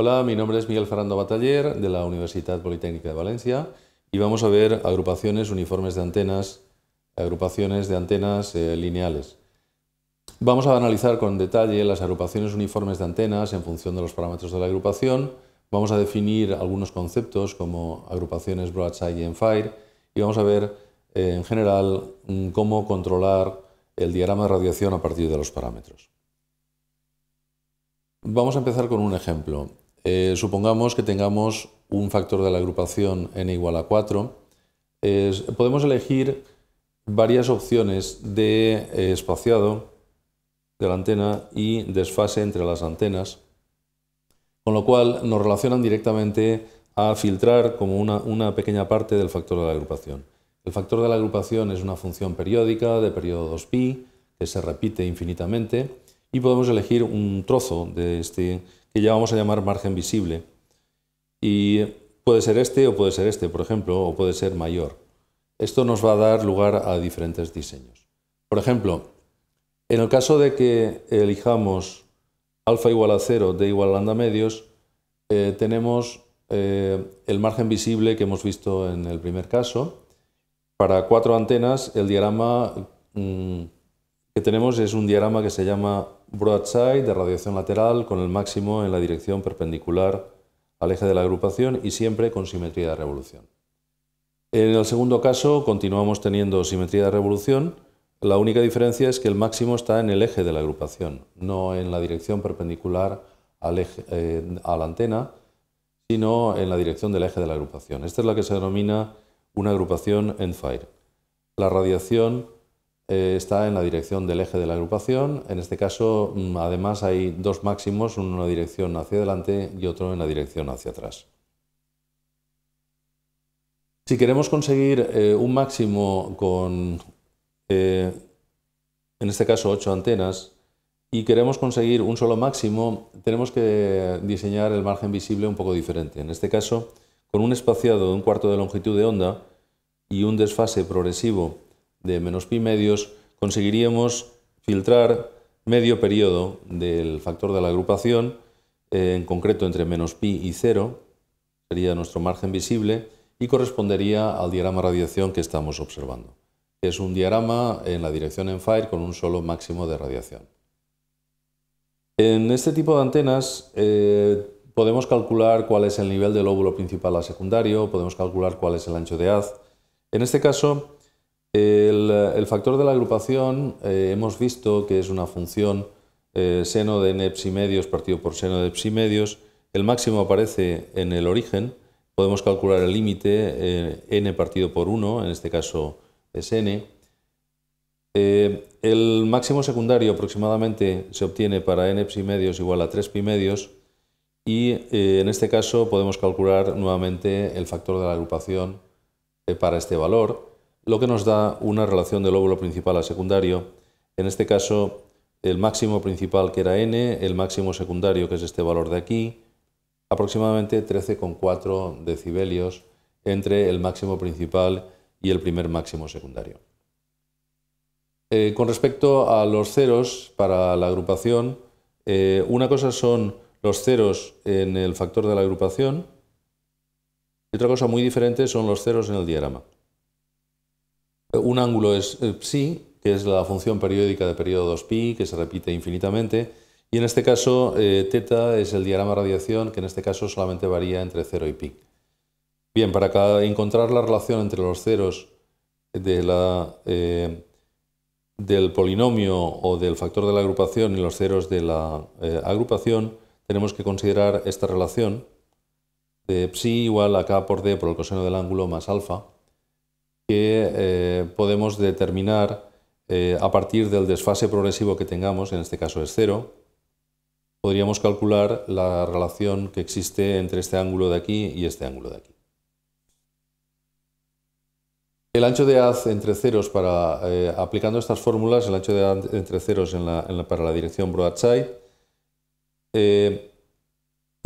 Hola, mi nombre es Miguel Fernando Bataller de la Universidad Politécnica de Valencia y vamos a ver agrupaciones uniformes de antenas, agrupaciones de antenas eh, lineales. Vamos a analizar con detalle las agrupaciones uniformes de antenas en función de los parámetros de la agrupación. Vamos a definir algunos conceptos como agrupaciones broadside y enfire y vamos a ver eh, en general mm, cómo controlar el diagrama de radiación a partir de los parámetros. Vamos a empezar con un ejemplo. Eh, supongamos que tengamos un factor de la agrupación n igual a 4. podemos elegir varias opciones de eh, espaciado de la antena y desfase entre las antenas, con lo cual nos relacionan directamente a filtrar como una, pequeña parte del factor de la agrupación. El factor de la agrupación es una función periódica de periodo 2pi que se repite infinitamente y podemos elegir un trozo de este ya vamos a llamar margen visible. Y puede ser este o puede ser este, por ejemplo, o puede ser mayor. Esto nos va a dar lugar a diferentes diseños. Por ejemplo, en el caso de que elijamos alfa igual a cero, d igual a lambda medios, eh, tenemos eh, el margen visible que hemos visto en el primer caso. Para cuatro antenas, el diagrama mm, que tenemos es un diagrama que se llama broadside de radiación lateral con el máximo en la dirección perpendicular al eje de la agrupación y siempre con simetría de revolución. En el segundo caso continuamos teniendo simetría de revolución, la única diferencia es que el máximo está en el eje de la agrupación, no en la dirección perpendicular eh, a la antena, sino en la dirección del eje de la agrupación. Esta es la que se denomina una agrupación end fire. La radiación eh, está en la dirección del eje de la agrupación. En este caso, mm, además, hay dos máximos, uno en la dirección hacia adelante y otro en la dirección hacia atrás. Si queremos conseguir eh, un máximo con, eh, en este caso, ocho antenas, y queremos conseguir un solo máximo, tenemos que diseñar el margen visible un poco diferente. En este caso, con un espaciado de un cuarto de longitud de onda y un desfase progresivo de menos pi medios, conseguiríamos filtrar medio periodo del factor de la agrupación, eh, en concreto entre menos pi y cero, sería nuestro margen visible, y correspondería al diagrama de radiación que estamos observando. Es un diagrama en la dirección en fire con un solo máximo de radiación. En este tipo de antenas eh, podemos calcular cuál es el nivel del óvulo principal a secundario, podemos calcular cuál es el ancho de haz. En este caso, el, factor de la agrupación eh, hemos visto que es una función eh, seno de n e medios partido por seno de e medios, El máximo aparece en el origen. Podemos calcular el límite eh, n partido por 1, en este caso es n. el máximo secundario aproximadamente se obtiene para n e medios igual a 3 medios y en este caso podemos calcular nuevamente el factor de la agrupación para este valor lo que nos da una relación del óvulo principal a secundario. En este caso, el máximo principal que era n, el máximo secundario que es este valor de aquí, aproximadamente 13,4 decibelios entre el máximo principal y el primer máximo secundario. Eh, con respecto a los ceros para la agrupación, eh, una cosa son los ceros en el factor de la agrupación y otra cosa muy diferente son los ceros en el diagrama. Un ángulo es psi, eh, que es la función periódica de periodo 2pi, que se repite infinitamente, y en este caso eh, teta es el diagrama de radiación, que en este caso solamente varía entre 0 y pi. Bien, para encontrar la relación entre los ceros eh, del polinomio o del factor de la agrupación y los ceros de la agrupación, tenemos que considerar esta relación de psi igual a k por d por el coseno del ángulo más alfa, que eh, podemos determinar eh, a partir del desfase progresivo que tengamos, en este caso es cero, podríamos calcular la relación que existe entre este ángulo de aquí y este ángulo de aquí. El ancho de haz entre ceros para, eh, aplicando estas fórmulas, el ancho de haz entre ceros para la dirección broadside,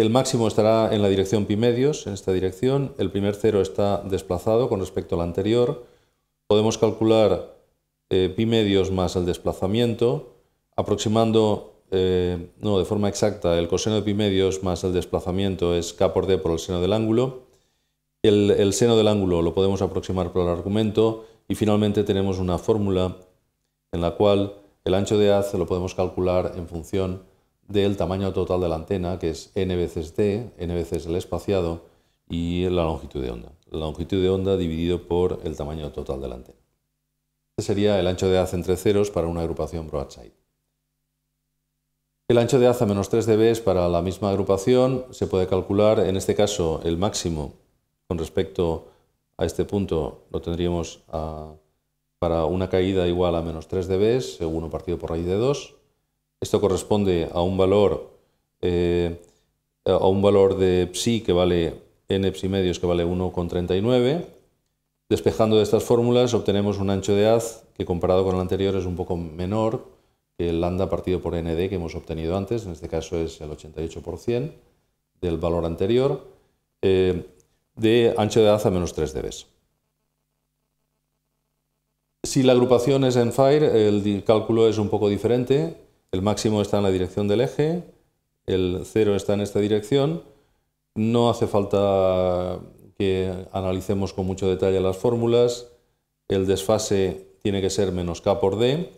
el máximo estará en la dirección pi medios, en esta dirección. El primer cero está desplazado con respecto al anterior. Podemos calcular eh, pi medios más el desplazamiento, aproximando, eh, no, de forma exacta, el coseno de pi medios más el desplazamiento es k por d por el seno del ángulo. El, el seno del ángulo lo podemos aproximar por el argumento y finalmente tenemos una fórmula en la cual el ancho de haz lo podemos calcular en función del tamaño total de la antena, que es n veces d, n veces el espaciado y la longitud de onda. La longitud de onda dividido por el tamaño total de la antena. Este sería el ancho de haz entre ceros para una agrupación broadside. El ancho de haz a menos 3 dB para la misma agrupación. Se puede calcular, en este caso, el máximo con respecto a este punto lo tendríamos ah, para una caída igual a menos 3 dB, uno partido por raíz de 2. Esto corresponde a un valor, eh, a un valor de psi que vale n psi medios que vale 1,39. Despejando de estas fórmulas obtenemos un ancho de haz que comparado con el anterior es un poco menor que el lambda partido por nd que hemos obtenido antes, en este caso es el 88% del valor anterior, eh, de ancho de haz a menos 3 dB. Si la agrupación es en FIRE, el cálculo es un poco diferente el máximo está en la dirección del eje, el cero está en esta dirección. No hace falta que analicemos con mucho detalle las fórmulas. El desfase tiene que ser menos k por d.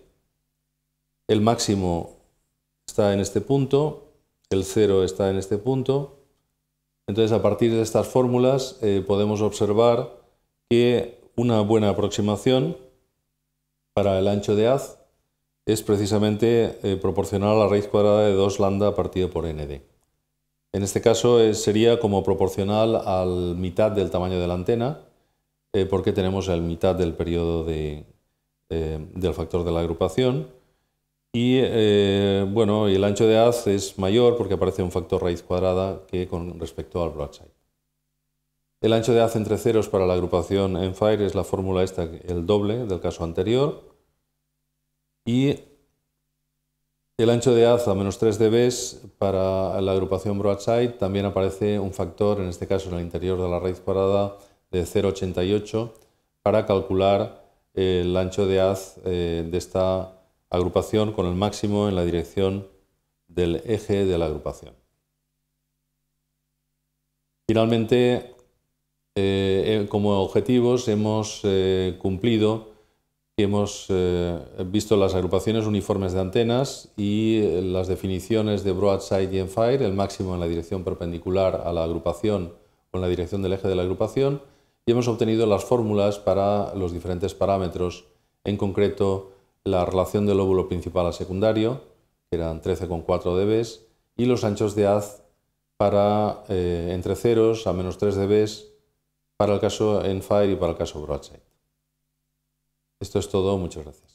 El máximo está en este punto, el cero está en este punto. Entonces, a partir de estas fórmulas eh, podemos observar que una buena aproximación para el ancho de haz es precisamente eh, proporcional a la raíz cuadrada de 2 lambda partido por nd. En este caso eh, sería como proporcional al mitad del tamaño de la antena, eh, porque tenemos el mitad del periodo del factor de la agrupación. Y bueno, el ancho de haz es mayor porque aparece un factor raíz cuadrada que con respecto al broadside. El ancho de haz entre ceros para la agrupación en fire es la fórmula esta, el doble del caso anterior y el ancho de haz a menos 3 dB para la agrupación broadside también aparece un factor, en este caso en el interior de la raíz cuadrada, de 0,88 para calcular el ancho de haz eh, de esta agrupación con el máximo en la dirección del eje de la agrupación. Finalmente, eh, eh, como objetivos hemos cumplido Hemos eh, visto las agrupaciones uniformes de antenas y eh, las definiciones de broadside y enfire, el máximo en la dirección perpendicular a la agrupación o en la dirección del eje de la agrupación, y hemos obtenido las fórmulas para los diferentes parámetros, en concreto la relación del óvulo principal a secundario, que eran 13,4 dB, y los anchos de haz para eh, entre ceros a menos 3 dB para el caso enfire y para el caso broadside. Esto es todo, muchas gracias.